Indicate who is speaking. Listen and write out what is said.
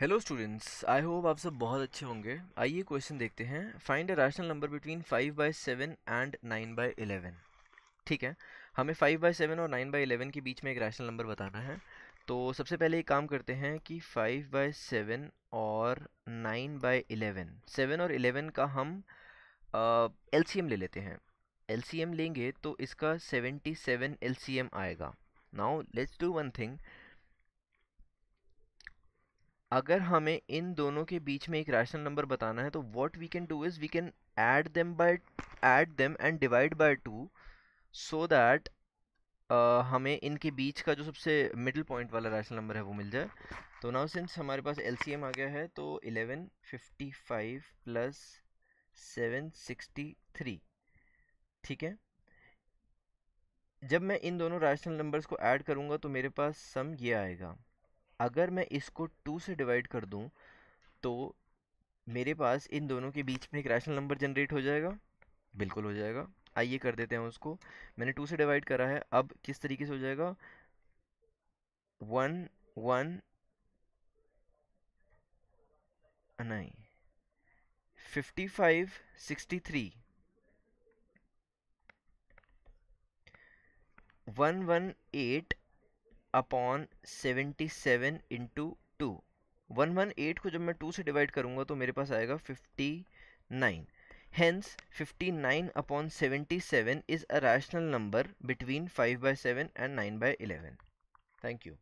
Speaker 1: hello students I hope आप सब बहुत अच्छे होंगे आइए क्वेश्चन देखते हैं find a rational number between five by seven and nine by eleven ठीक है हमें फाइव बाई सेवन और नाइन बाई एलेवन के बीच में एक रैशनल नंबर बताना है तो सबसे पहले एक काम करते हैं कि फाइव बाई सेवन और नाइन बाई एलेवन सेवन और एलेवन का हम एल uh, ले लेते हैं एल लेंगे तो इसका सेवेंटी सेवन आएगा now let's do one thing अगर हमें इन दोनों के बीच में एक रैशनल नंबर बताना है तो what we can do is we can add them by add them and divide by two so that हमें इनके बीच का जो सबसे मिडिल पॉइंट वाला रैशनल नंबर है वो मिल जाए तो नाउ सिंस हमारे पास एल आ गया है तो eleven fifty five plus seven sixty three ठीक है जब मैं इन दोनों रैशनल नंबर्स को ऐड करूँगा तो मेरे पास सम ये आएगा अगर मैं इसको टू से डिवाइड कर दूँ तो मेरे पास इन दोनों के बीच में एक रैशनल नंबर जनरेट हो जाएगा बिल्कुल हो जाएगा आइए कर देते हैं उसको मैंने टू से डिवाइड करा है अब किस तरीके से हो जाएगा वन वन नहीं fifty five sixty three one one eight upon seventy seven into two one one eight को जब मैं टू से डिवाइड करूँगा तो मेरे पास आएगा fifty nine hence fifty nine upon seventy seven is a rational number between five by seven and nine by eleven thank you